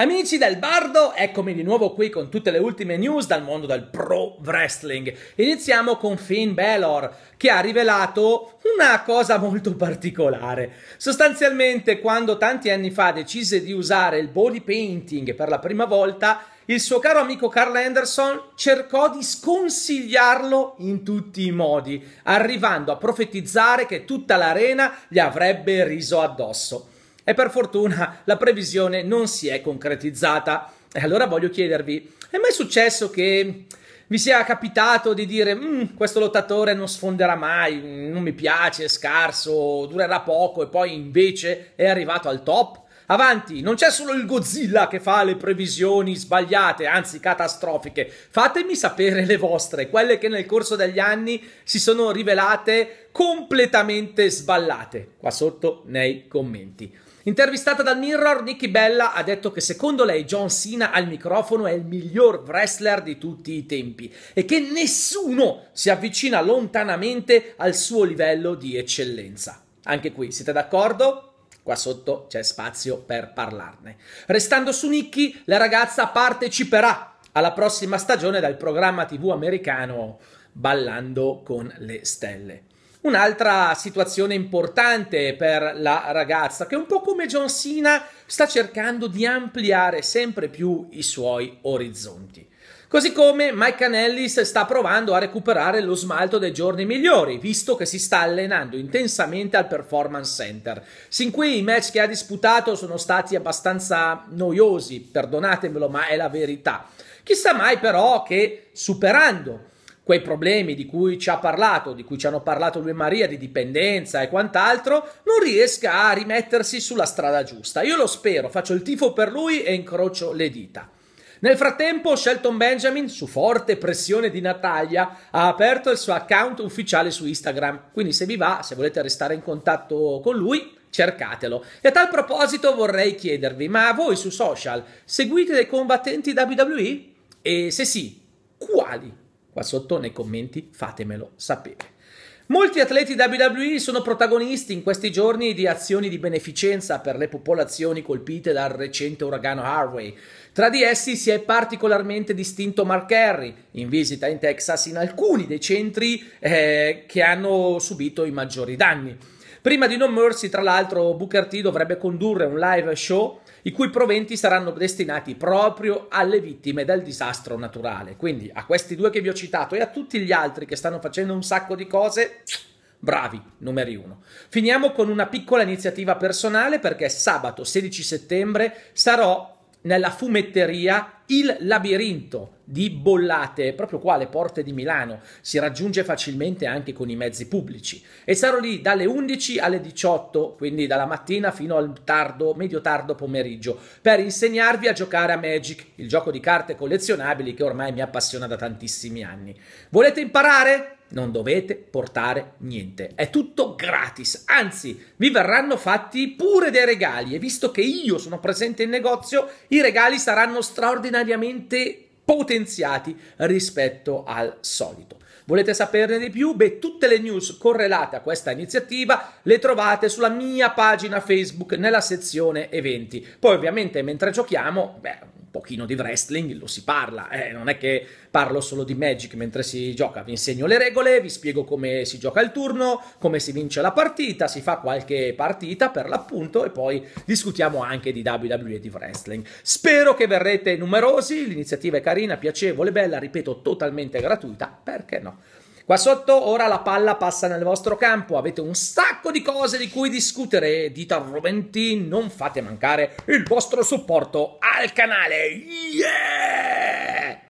Amici del Bardo, eccomi di nuovo qui con tutte le ultime news dal mondo del pro wrestling. Iniziamo con Finn Balor che ha rivelato una cosa molto particolare. Sostanzialmente, quando tanti anni fa decise di usare il body painting per la prima volta, il suo caro amico Carl Anderson cercò di sconsigliarlo in tutti i modi, arrivando a profetizzare che tutta l'arena gli avrebbe riso addosso e per fortuna la previsione non si è concretizzata. E allora voglio chiedervi, è mai successo che vi sia capitato di dire mm, questo lottatore non sfonderà mai, non mi piace, è scarso, durerà poco e poi invece è arrivato al top? Avanti, non c'è solo il Godzilla che fa le previsioni sbagliate, anzi catastrofiche. Fatemi sapere le vostre, quelle che nel corso degli anni si sono rivelate completamente sballate, qua sotto nei commenti. Intervistata dal Mirror, Nikki Bella ha detto che secondo lei John Cena al microfono è il miglior wrestler di tutti i tempi e che nessuno si avvicina lontanamente al suo livello di eccellenza. Anche qui, siete d'accordo? Qua sotto c'è spazio per parlarne. Restando su Nikki, la ragazza parteciperà alla prossima stagione del programma TV americano Ballando con le stelle. Un'altra situazione importante per la ragazza, che un po' come John Cena sta cercando di ampliare sempre più i suoi orizzonti. Così come Mike Canellis sta provando a recuperare lo smalto dei giorni migliori, visto che si sta allenando intensamente al Performance Center. Sin qui i match che ha disputato sono stati abbastanza noiosi, perdonatemelo, ma è la verità. Chissà mai però che superando quei problemi di cui ci ha parlato, di cui ci hanno parlato lui e Maria, di dipendenza e quant'altro, non riesca a rimettersi sulla strada giusta. Io lo spero, faccio il tifo per lui e incrocio le dita. Nel frattempo, Shelton Benjamin, su forte pressione di Natalia, ha aperto il suo account ufficiale su Instagram. Quindi, se vi va, se volete restare in contatto con lui, cercatelo. E a tal proposito vorrei chiedervi, ma voi su social seguite dei combattenti WWE? E se sì, quali? Qua sotto nei commenti fatemelo sapere. Molti atleti WWE sono protagonisti in questi giorni di azioni di beneficenza per le popolazioni colpite dal recente uragano Harvey. Tra di essi si è particolarmente distinto Mark Henry, in visita in Texas in alcuni dei centri eh, che hanno subito i maggiori danni. Prima di No Mercy, tra l'altro, Booker T dovrebbe condurre un live show i cui proventi saranno destinati proprio alle vittime del disastro naturale. Quindi a questi due che vi ho citato e a tutti gli altri che stanno facendo un sacco di cose, bravi, numeri uno. Finiamo con una piccola iniziativa personale perché sabato 16 settembre sarò nella fumetteria Il labirinto di Bollate, proprio qua alle porte di Milano, si raggiunge facilmente anche con i mezzi pubblici. E sarò lì dalle 11 alle 18, quindi dalla mattina fino al tardo, medio tardo pomeriggio, per insegnarvi a giocare a Magic, il gioco di carte collezionabili che ormai mi appassiona da tantissimi anni. Volete imparare? non dovete portare niente, è tutto gratis, anzi vi verranno fatti pure dei regali e visto che io sono presente in negozio i regali saranno straordinariamente potenziati rispetto al solito. Volete saperne di più? Beh, tutte le news correlate a questa iniziativa le trovate sulla mia pagina Facebook nella sezione eventi. Poi ovviamente mentre giochiamo, beh, un pochino di wrestling, lo si parla, eh, non è che parlo solo di Magic mentre si gioca, vi insegno le regole, vi spiego come si gioca il turno, come si vince la partita, si fa qualche partita per l'appunto e poi discutiamo anche di WWE e di wrestling. Spero che verrete numerosi, l'iniziativa è carina, piacevole, bella, ripeto, totalmente gratuita, perché no? Qua sotto ora la palla passa nel vostro campo, avete un sacco di cose di cui discutere. Dita Arroventin, non fate mancare il vostro supporto al canale. Yeah!